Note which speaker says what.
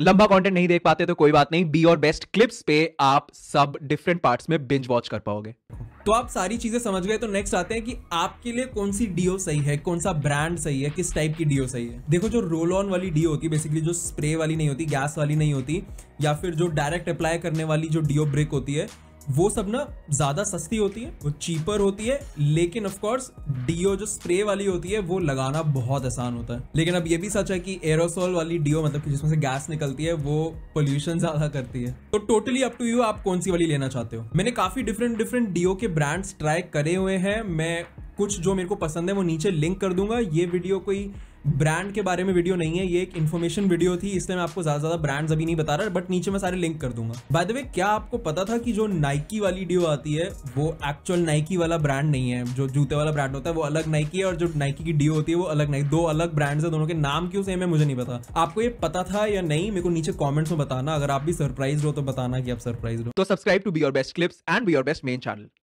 Speaker 1: लंबा कंटेंट नहीं देख पाते तो कोई बात नहीं बी और बेस्ट क्लिप्स पे आप सब डिफरेंट पार्ट्स में बिंज वॉच कर पाओगे तो आप सारी चीजें समझ गए तो नेक्स्ट आते हैं कि आपके लिए कौन सी डीओ सही है कौन सा ब्रांड सही है किस टाइप की डीओ सही है देखो जो रोल ऑन वाली डीओ होती है बेसिकली जो स्प्रे वाली नहीं होती गैस वाली नहीं होती या फिर जो डायरेक्ट अप्लाई करने वाली जो डीओ ब्रेक होती है वो सब ना ज़्यादा सस्ती होती है वो चीपर होती है लेकिन ऑफकोर्स डीओ जो स्प्रे वाली होती है वो लगाना बहुत आसान होता है लेकिन अब ये भी सच है कि एरोसोल वाली डीओ मतलब कि जिसमें से गैस निकलती है वो पोल्यूशन ज़्यादा करती है तो टोटली अप टू यू आप कौन सी वाली लेना चाहते हो मैंने काफ़ी डिफरेंट डिफरेंट डीओ के ब्रांड्स ट्राई करे हुए हैं मैं कुछ जो मेरे को पसंद है वो नीचे लिंक कर दूंगा ये वीडियो कोई ब्रांड के बारे में वीडियो नहीं है ये एक इन्फॉर्मेशन वीडियो थी इसलिए मैं आपको ज़्यादा ज़्यादा ब्रांड्स अभी नहीं बता रहा बट नीचे मैं सारे लिंक कर दूंगा बाय द वे क्या आपको पता था कि जो नाइकी वाली डियो आती है वो एक्चुअल नाइकी वाला ब्रांड नहीं है जो जूते वाला ब्रांड होता है वो अलग नाइकी है और जो नाइकी की डियो होती है वो अलग नाइकी दो अलग ब्रांड्स है दोनों के नाम क्यों सेम है मुझे नहीं पता आपको ये पता था या नहीं मेरे को नीचे कॉमेंट्स में बताना अगर आप भी सरप्राइज हो तो बताना कि आप सरप्राइज हो तो subscribe to be your best clips and be your best main channel